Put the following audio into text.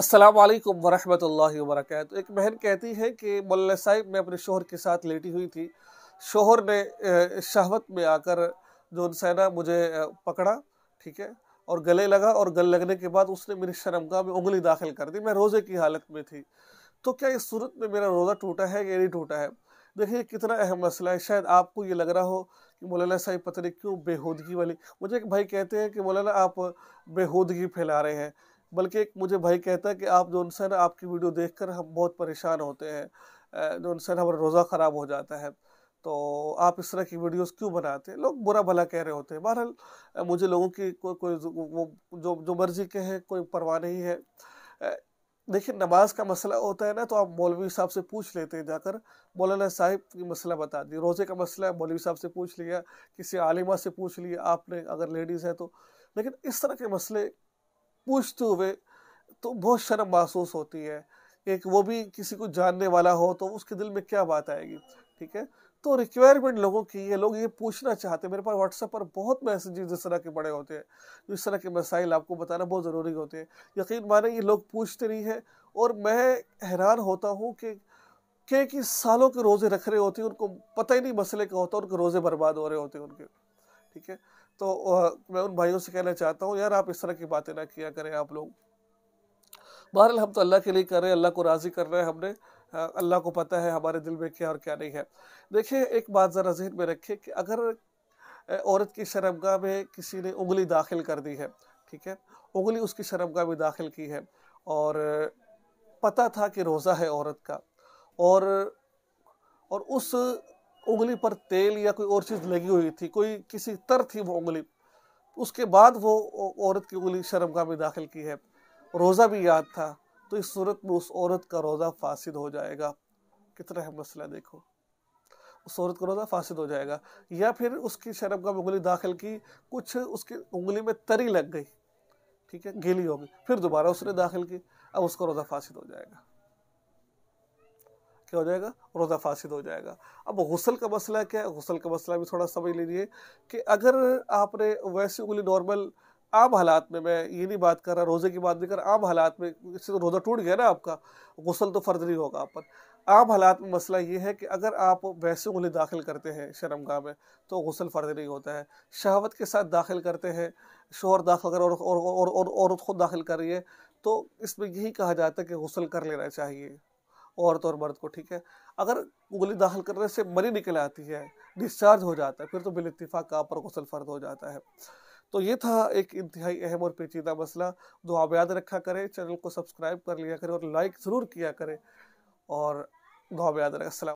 अस्सलाम वालेकुम वरहमतुल्लाहि वबरक एक बहन कहती है कि मोल्ला साहिब मैं अपने शोहर के साथ लेटी हुई थी शोहर ने शहवत में आकर जो उनसैना मुझे पकड़ा ठीक है और गले लगा और गले लगने के बाद उसने मेरी शर्मगाह में उंगली दाखिल कर दी मैं रोज़े की हालत में थी तो क्या इस सूरत में मेरा रोज़ा टूटा है या नहीं टूटा है देखिए कितना अहम मसला है शायद आपको ये लग रहा हो कि मौलाना साहिब पता नहीं क्यों बेहूदगी वाली मुझे एक भाई कहते हैं कि मौलाना आप बेहूदगी फैला रहे हैं बल्कि एक मुझे भाई कहता है कि आप जो सर आपकी वीडियो देखकर हम बहुत परेशान होते हैं जो सर हमारा रोज़ा ख़राब हो जाता है तो आप इस तरह की वीडियोस क्यों बनाते हैं लोग बुरा भला कह रहे होते हैं बहरहाल मुझे लोगों की कोई कोई वो जो जो मर्जी के हैं कोई परवाह नहीं है देखिए नमाज का मसला होता है ना तो आप मौलवी साहब से पूछ लेते हैं जाकर मौलाना साहिब की मसला बता दिए रोज़े का मसला मौलवी साहब से पूछ लिया किसी आलिमा से पूछ लिया आपने अगर लेडीज़ है तो लेकिन इस तरह के मसले पूछते हुए तो बहुत शर्म महसूस होती है एक वो भी किसी को जानने वाला हो तो उसके दिल में क्या बात आएगी ठीक है तो रिक्वायरमेंट लोगों की है लोग ये पूछना चाहते हैं मेरे पास व्हाट्सएप पर बहुत मैसेजेस इस तरह के बड़े होते हैं इस तरह के मसाइल आपको बताना बहुत ज़रूरी होते हैं यकीन माने ये लोग पूछते नहीं हैं और मैं हैरान होता हूँ कि क्या कि सालों के रोज़े रख रहे होते हैं उनको पता ही नहीं मसले का होता उनके रोज़े बर्बाद हो रहे होते हैं उनके ठीक है तो मैं उन भाइयों से कहना चाहता हूँ यार आप इस तरह की बातें ना किया करें आप लोग बहरहाल हम तो अल्लाह के लिए कर रहे हैं अल्लाह को राज़ी कर रहे हैं हमने अल्लाह को पता है हमारे दिल में क्या और क्या नहीं है देखिए एक बात ज़रा जहन में रखें कि अगर औरत की शर्मगाह में किसी ने उंगली दाखिल कर दी है ठीक है उंगली उसकी शर्मगाह में दाखिल की है और पता था कि रोज़ा है औरत का और और उस उंगली पर तेल या कोई और चीज़ लगी हुई थी कोई किसी तर थी वो उंगली उसके बाद वो औरत की उंगली शर्मगाह में दाखिल की है रोज़ा भी याद था तो इस सूरत में उस औरत का रोज़ा फासिद हो जाएगा कितना है मसला देखो उस औरत का रोज़ा फासिद हो जाएगा या फिर उसकी शर्मगाह में उंगली दाखिल की कुछ उसकी उंगली में तरी लग गई ठीक है गीली होगी फिर दोबारा उसने दाखिल की अब उसका रोज़ा फासिद हो जाएगा क्या हो जाएगा रोज़ा फासिद हो जाएगा अब गसल का मसला क्या है गसल का मसला भी थोड़ा समझ लीजिए कि अगर आपने वैसे उंगली नॉर्मल आम हालात में मैं ये नहीं बात कर रहा रोज़े की बात नहीं कर आम हालात में इससे तो रोज़ा टूट गया ना आपका गसल तो फ़र्ज नहीं होगा आप पर आम हालात में मसला ये है कि अगर आप वैसे उंगली दाखिल करते हैं शर्मगाह में तो गसल फ़र्ज नहीं होता है शहावत के साथ दाखिल करते हैं शोहर दाखिल कर और औरत और, और, और, खुद दाखिल कर रही है तो इसमें यही कहा जाता है कि गसल कर लेना चाहिए औरत और मर्द को ठीक है अगर उंगली दाखिल करने से मरी निकल आती है डिस्चार्ज हो जाता है फिर तो इतफाक़ का पर गसल फर्द हो जाता है तो ये था एक इंतहाई अहम और पेचीदा मसला दो आप याद रखा करें चैनल को सब्सक्राइब कर लिया करें और लाइक ज़रूर किया करें और दुआ याद रखें